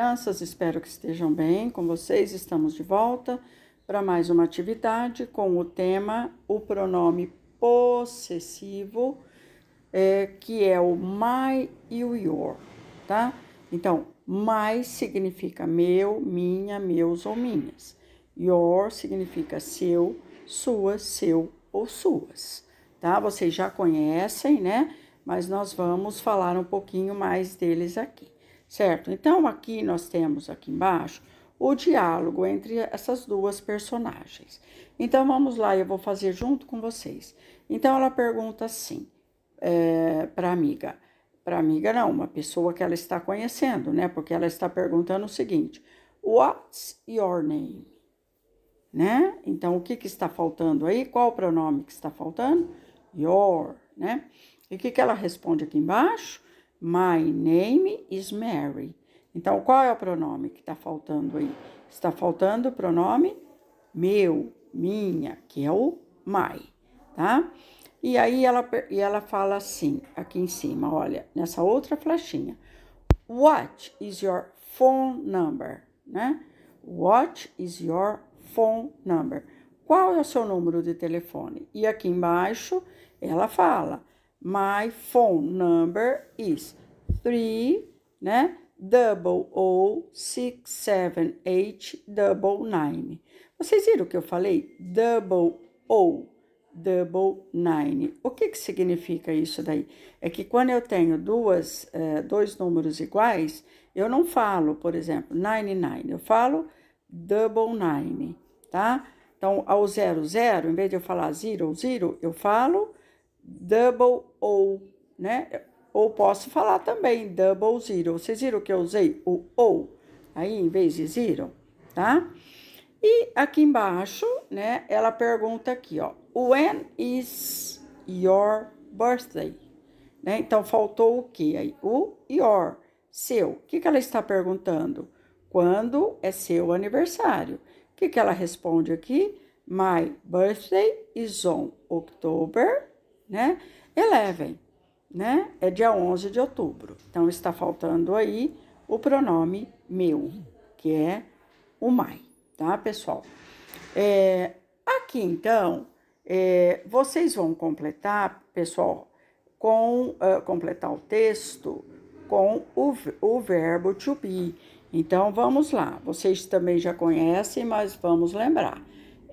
Crianças, espero que estejam bem com vocês. Estamos de volta para mais uma atividade com o tema o pronome possessivo, é, que é o my e o your, tá? Então, my significa meu, minha, meus ou minhas. Your significa seu, sua, seu ou suas, tá? Vocês já conhecem, né? Mas nós vamos falar um pouquinho mais deles aqui certo? Então, aqui nós temos aqui embaixo o diálogo entre essas duas personagens. Então, vamos lá, eu vou fazer junto com vocês. Então, ela pergunta assim é, para amiga, para amiga não, uma pessoa que ela está conhecendo, né? Porque ela está perguntando o seguinte, what's your name? Né? Então, o que, que está faltando aí? Qual o pronome que está faltando? Your, né? E o que, que ela responde aqui embaixo? My name is Mary. Então, qual é o pronome que está faltando aí? Está faltando o pronome meu, minha, que é o my, tá? E aí ela, e ela fala assim, aqui em cima, olha, nessa outra flechinha. What is your phone number? Né? What is your phone number? Qual é o seu número de telefone? E aqui embaixo ela fala. My phone number is 3, né? Double O six seven eight double nine. Vocês viram o que eu falei? Double O, double nine. O que, que significa isso daí? É que quando eu tenho duas, eh, dois números iguais, eu não falo, por exemplo, nine nine, eu falo double nine, tá? Então, ao zero, zero, em vez de eu falar zero, zero, eu falo double ou, né? Ou posso falar também double zero. Vocês viram que eu usei o ou aí em vez de zero, tá? E aqui embaixo, né, ela pergunta aqui, ó, when is your birthday? Né? Então, faltou o que aí? O your, seu. O que, que ela está perguntando? Quando é seu aniversário? O que, que ela responde aqui? My birthday is on October né? Elevem, né? É dia 11 de outubro. Então está faltando aí o pronome meu, que é o mai, tá, pessoal? É, aqui então, é, vocês vão completar, pessoal, com uh, completar o texto com o, o verbo to be. Então vamos lá, vocês também já conhecem, mas vamos lembrar.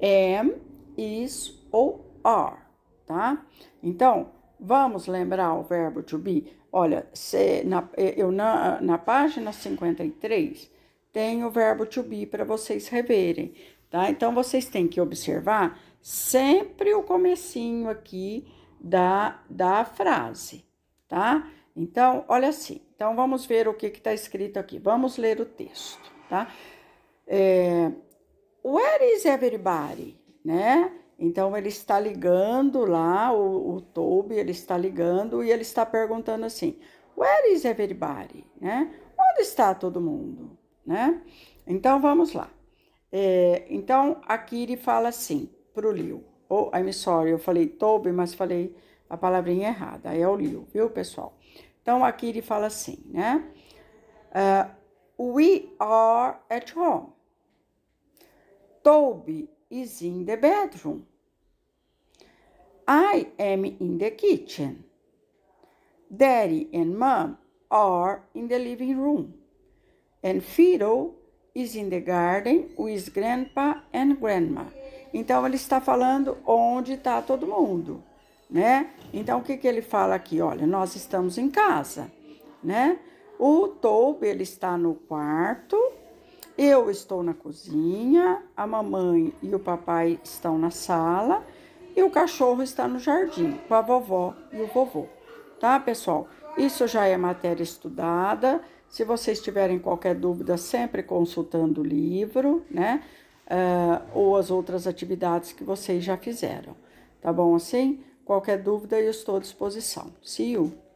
Am, is ou are tá? Então, vamos lembrar o verbo to be. Olha, se, na, eu na, na página 53 tem o verbo to be para vocês reverem, tá? Então, vocês têm que observar sempre o comecinho aqui da, da frase, tá? Então, olha assim. Então, vamos ver o que está escrito aqui. Vamos ler o texto, tá? É, where is everybody? Né? Então ele está ligando lá, o, o Toby, ele está ligando e ele está perguntando assim: Where is everybody? Né? Onde está todo mundo? Né? Então vamos lá. É, então a Kiri fala assim para o Liu. Oh, I'm sorry, eu falei Toby, mas falei a palavrinha errada. É o Liu, viu, pessoal? Então a Kiri fala assim, né? Uh, we are at home. Toby is in the bedroom. I am in the kitchen. Daddy and mom are in the living room. And Fido is in the garden with grandpa and grandma. Então, ele está falando onde está todo mundo, né? Então, o que, que ele fala aqui? Olha, nós estamos em casa, né? O Toby, ele está no quarto eu estou na cozinha, a mamãe e o papai estão na sala e o cachorro está no jardim com a vovó e o vovô. Tá, pessoal? Isso já é matéria estudada. Se vocês tiverem qualquer dúvida, sempre consultando o livro, né? Uh, ou as outras atividades que vocês já fizeram. Tá bom assim? Qualquer dúvida, eu estou à disposição. See you!